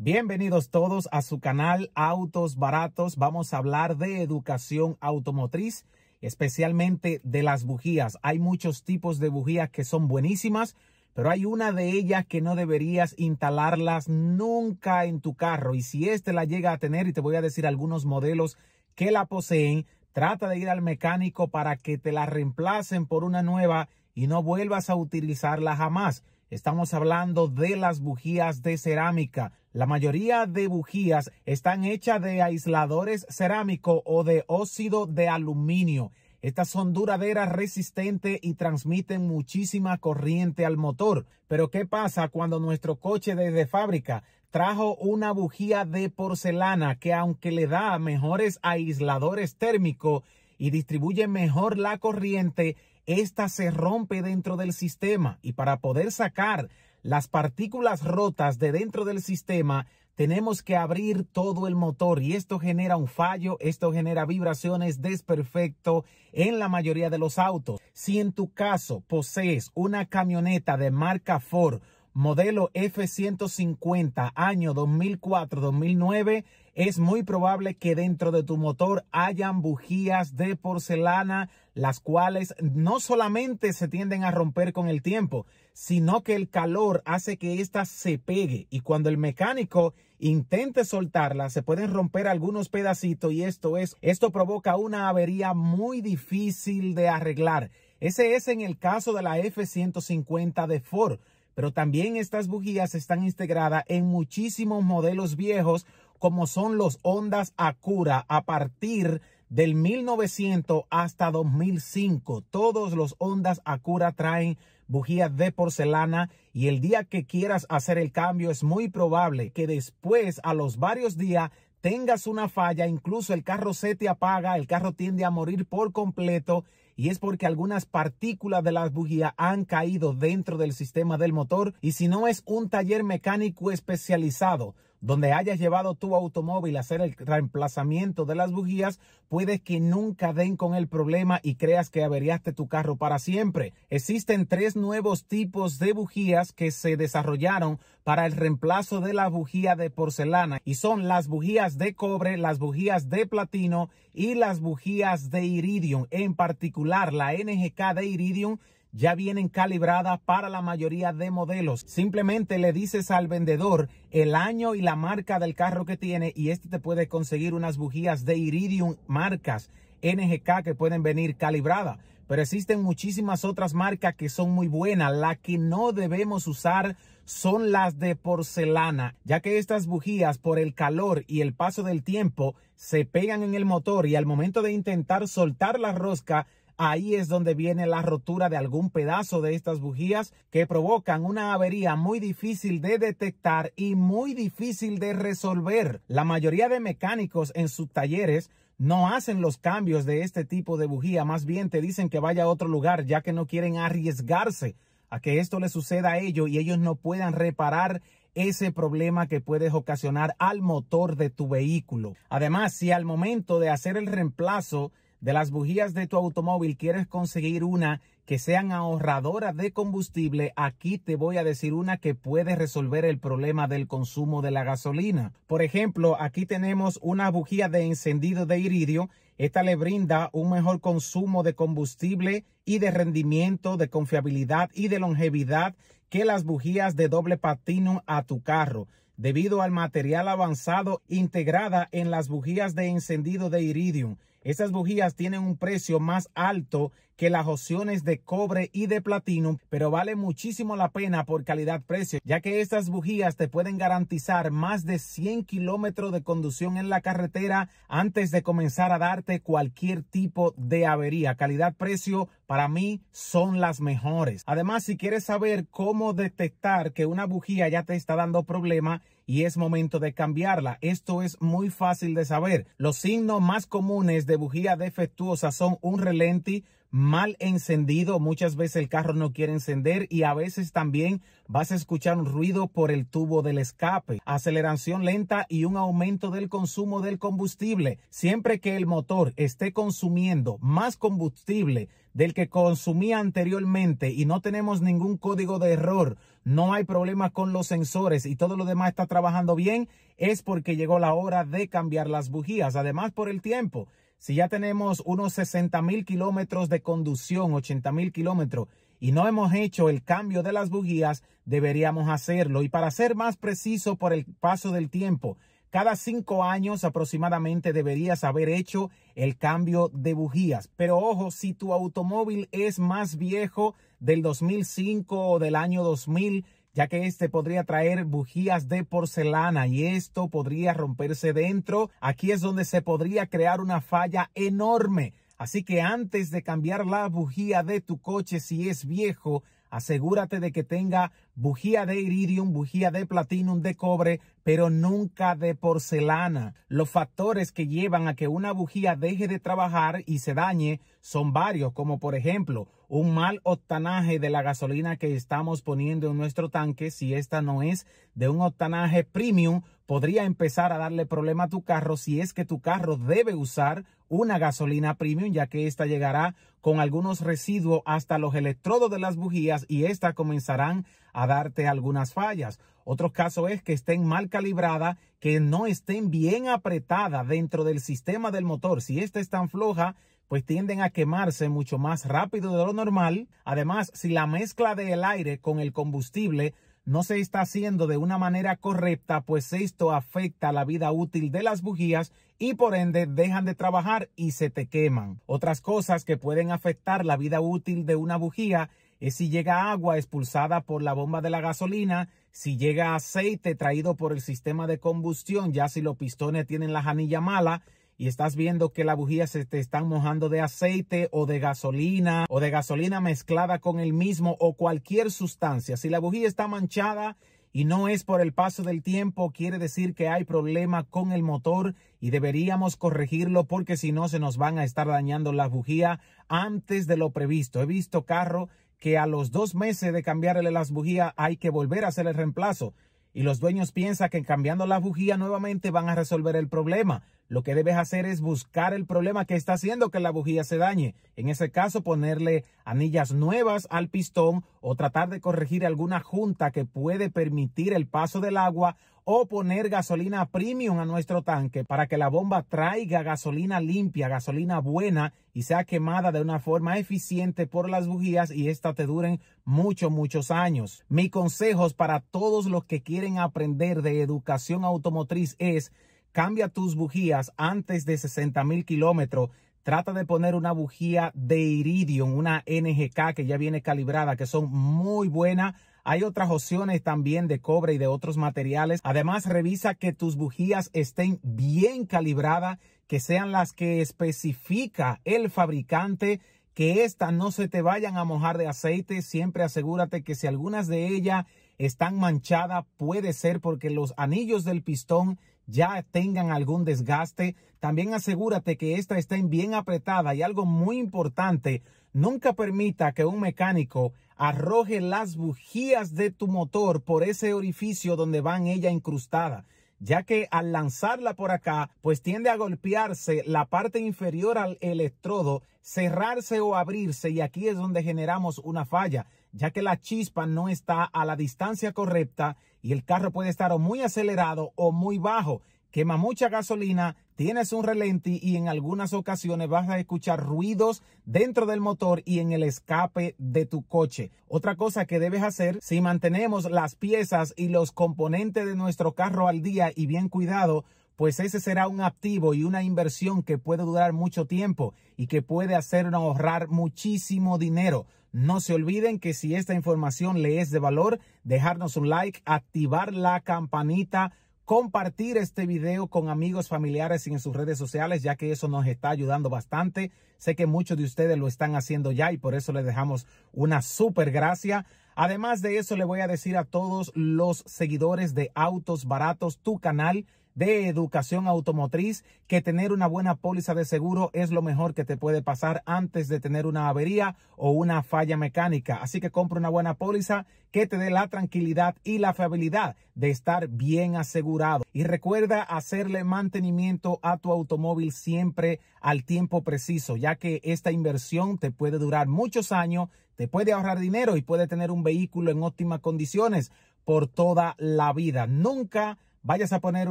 Bienvenidos todos a su canal Autos Baratos. Vamos a hablar de educación automotriz, especialmente de las bujías. Hay muchos tipos de bujías que son buenísimas, pero hay una de ellas que no deberías instalarlas nunca en tu carro. Y si éste la llega a tener, y te voy a decir algunos modelos que la poseen, trata de ir al mecánico para que te la reemplacen por una nueva y no vuelvas a utilizarla jamás. Estamos hablando de las bujías de cerámica la mayoría de bujías están hechas de aisladores cerámicos o de óxido de aluminio. Estas son duraderas, resistentes y transmiten muchísima corriente al motor. Pero ¿qué pasa cuando nuestro coche desde fábrica trajo una bujía de porcelana que aunque le da mejores aisladores térmicos y distribuye mejor la corriente, esta se rompe dentro del sistema y para poder sacar las partículas rotas de dentro del sistema, tenemos que abrir todo el motor y esto genera un fallo, esto genera vibraciones desperfecto en la mayoría de los autos. Si en tu caso posees una camioneta de marca Ford, modelo F150, año 2004-2009, es muy probable que dentro de tu motor hayan bujías de porcelana, las cuales no solamente se tienden a romper con el tiempo, sino que el calor hace que ésta se pegue y cuando el mecánico intente soltarla, se pueden romper algunos pedacitos y esto es, esto provoca una avería muy difícil de arreglar. Ese es en el caso de la F150 de Ford pero también estas bujías están integradas en muchísimos modelos viejos como son los Ondas Acura a partir del 1900 hasta 2005. Todos los Ondas Acura traen bujías de porcelana y el día que quieras hacer el cambio es muy probable que después a los varios días tengas una falla, incluso el carro se te apaga, el carro tiende a morir por completo y es porque algunas partículas de la bujía han caído dentro del sistema del motor y si no es un taller mecánico especializado, donde hayas llevado tu automóvil a hacer el reemplazamiento de las bujías, puedes que nunca den con el problema y creas que averiaste tu carro para siempre. Existen tres nuevos tipos de bujías que se desarrollaron para el reemplazo de la bujía de porcelana y son las bujías de cobre, las bujías de platino y las bujías de iridium. En particular, la NGK de iridium ya vienen calibradas para la mayoría de modelos. Simplemente le dices al vendedor el año y la marca del carro que tiene y este te puede conseguir unas bujías de Iridium marcas NGK que pueden venir calibradas. Pero existen muchísimas otras marcas que son muy buenas. La que no debemos usar son las de porcelana, ya que estas bujías por el calor y el paso del tiempo se pegan en el motor y al momento de intentar soltar la rosca Ahí es donde viene la rotura de algún pedazo de estas bujías que provocan una avería muy difícil de detectar y muy difícil de resolver. La mayoría de mecánicos en sus talleres no hacen los cambios de este tipo de bujía, más bien te dicen que vaya a otro lugar ya que no quieren arriesgarse a que esto le suceda a ellos y ellos no puedan reparar ese problema que puedes ocasionar al motor de tu vehículo. Además, si al momento de hacer el reemplazo de las bujías de tu automóvil quieres conseguir una que sean ahorradoras de combustible, aquí te voy a decir una que puede resolver el problema del consumo de la gasolina. Por ejemplo, aquí tenemos una bujía de encendido de iridio. Esta le brinda un mejor consumo de combustible y de rendimiento, de confiabilidad y de longevidad que las bujías de doble patino a tu carro debido al material avanzado integrada en las bujías de encendido de iridium. Esas bujías tienen un precio más alto que las opciones de cobre y de platino, pero vale muchísimo la pena por calidad-precio, ya que estas bujías te pueden garantizar más de 100 kilómetros de conducción en la carretera antes de comenzar a darte cualquier tipo de avería. Calidad-precio para mí son las mejores. Además, si quieres saber cómo detectar que una bujía ya te está dando problema, y es momento de cambiarla. Esto es muy fácil de saber. Los signos más comunes de bujía defectuosa son un relenti, mal encendido, muchas veces el carro no quiere encender y a veces también vas a escuchar un ruido por el tubo del escape, aceleración lenta y un aumento del consumo del combustible. Siempre que el motor esté consumiendo más combustible del que consumía anteriormente y no tenemos ningún código de error, no hay problema con los sensores y todo lo demás está trabajando bien, es porque llegó la hora de cambiar las bujías, además por el tiempo si ya tenemos unos 60 mil kilómetros de conducción, 80 mil kilómetros, y no hemos hecho el cambio de las bujías, deberíamos hacerlo. Y para ser más preciso por el paso del tiempo, cada cinco años aproximadamente deberías haber hecho el cambio de bujías. Pero ojo, si tu automóvil es más viejo del 2005 o del año 2000, ya que este podría traer bujías de porcelana y esto podría romperse dentro. Aquí es donde se podría crear una falla enorme. Así que antes de cambiar la bujía de tu coche si es viejo, Asegúrate de que tenga bujía de iridium, bujía de platinum, de cobre, pero nunca de porcelana. Los factores que llevan a que una bujía deje de trabajar y se dañe son varios, como por ejemplo un mal octanaje de la gasolina que estamos poniendo en nuestro tanque, si esta no es de un octanaje premium podría empezar a darle problema a tu carro si es que tu carro debe usar una gasolina premium, ya que esta llegará con algunos residuos hasta los electrodos de las bujías y estas comenzarán a darte algunas fallas. Otro caso es que estén mal calibradas, que no estén bien apretadas dentro del sistema del motor. Si esta es tan floja, pues tienden a quemarse mucho más rápido de lo normal. Además, si la mezcla del aire con el combustible no se está haciendo de una manera correcta, pues esto afecta la vida útil de las bujías y por ende dejan de trabajar y se te queman. Otras cosas que pueden afectar la vida útil de una bujía es si llega agua expulsada por la bomba de la gasolina, si llega aceite traído por el sistema de combustión, ya si los pistones tienen la janilla mala, y estás viendo que la bujía se te están mojando de aceite o de gasolina o de gasolina mezclada con el mismo o cualquier sustancia. Si la bujía está manchada y no es por el paso del tiempo, quiere decir que hay problema con el motor y deberíamos corregirlo porque si no se nos van a estar dañando las bujías antes de lo previsto. He visto carro que a los dos meses de cambiarle las bujías hay que volver a hacer el reemplazo y los dueños piensan que cambiando las bujías nuevamente van a resolver el problema lo que debes hacer es buscar el problema que está haciendo que la bujía se dañe. En ese caso, ponerle anillas nuevas al pistón o tratar de corregir alguna junta que puede permitir el paso del agua o poner gasolina premium a nuestro tanque para que la bomba traiga gasolina limpia, gasolina buena y sea quemada de una forma eficiente por las bujías y éstas te duren muchos, muchos años. Mi consejos para todos los que quieren aprender de educación automotriz es Cambia tus bujías antes de 60 mil kilómetros. Trata de poner una bujía de iridium, una NGK que ya viene calibrada, que son muy buenas. Hay otras opciones también de cobre y de otros materiales. Además, revisa que tus bujías estén bien calibradas, que sean las que especifica el fabricante que estas no se te vayan a mojar de aceite. Siempre asegúrate que si algunas de ellas están manchadas, puede ser porque los anillos del pistón ya tengan algún desgaste. También asegúrate que esta estén bien apretada y algo muy importante, nunca permita que un mecánico arroje las bujías de tu motor por ese orificio donde van ella incrustada ya que al lanzarla por acá, pues tiende a golpearse la parte inferior al electrodo, cerrarse o abrirse y aquí es donde generamos una falla, ya que la chispa no está a la distancia correcta y el carro puede estar o muy acelerado o muy bajo, quema mucha gasolina, tienes un relenti y en algunas ocasiones vas a escuchar ruidos dentro del motor y en el escape de tu coche. Otra cosa que debes hacer si mantenemos las piezas y los componentes de nuestro carro al día y bien cuidado, pues ese será un activo y una inversión que puede durar mucho tiempo y que puede hacernos ahorrar muchísimo dinero. No se olviden que si esta información le es de valor, dejarnos un like, activar la campanita compartir este video con amigos, familiares y en sus redes sociales, ya que eso nos está ayudando bastante. Sé que muchos de ustedes lo están haciendo ya y por eso les dejamos una súper gracia. Además de eso, le voy a decir a todos los seguidores de Autos Baratos, tu canal, de educación automotriz que tener una buena póliza de seguro es lo mejor que te puede pasar antes de tener una avería o una falla mecánica. Así que compra una buena póliza que te dé la tranquilidad y la fiabilidad de estar bien asegurado. Y recuerda hacerle mantenimiento a tu automóvil siempre al tiempo preciso, ya que esta inversión te puede durar muchos años, te puede ahorrar dinero y puede tener un vehículo en óptimas condiciones por toda la vida. Nunca Vayas a poner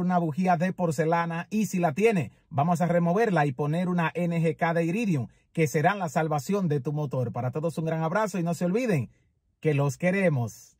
una bujía de porcelana y si la tiene, vamos a removerla y poner una NGK de Iridium, que será la salvación de tu motor. Para todos un gran abrazo y no se olviden que los queremos.